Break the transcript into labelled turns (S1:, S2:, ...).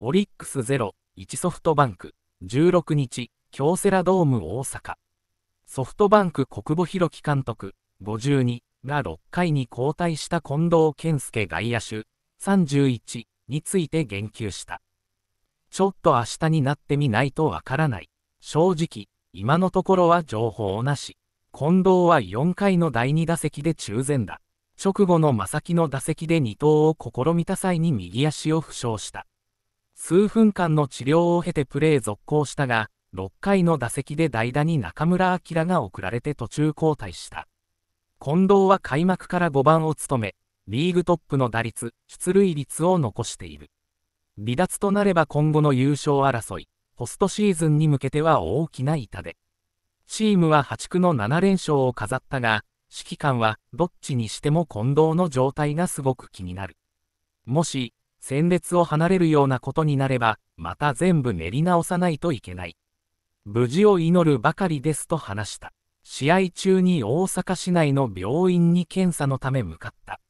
S1: オリックス0、1ソフトバンク、16日、京セラドーム大阪。ソフトバンク国母弘樹監督、52が6回に交代した近藤健介外野手、31について言及した。ちょっと明日になってみないとわからない。正直、今のところは情報なし。近藤は4回の第2打席で中前だ。直後の正木の打席で2投を試みた際に右足を負傷した。数分間の治療を経てプレー続行したが、6回の打席で代打に中村晃が送られて途中交代した。近藤は開幕から5番を務め、リーグトップの打率、出塁率を残している。離脱となれば今後の優勝争い、ポストシーズンに向けては大きな痛手。チームは破竹の7連勝を飾ったが、指揮官はどっちにしても近藤の状態がすごく気になる。もし、戦列を離れるようなことになれば、また全部練り直さないといけない。無事を祈るばかりですと話した。試合中に大阪市内の病院に検査のため向かった。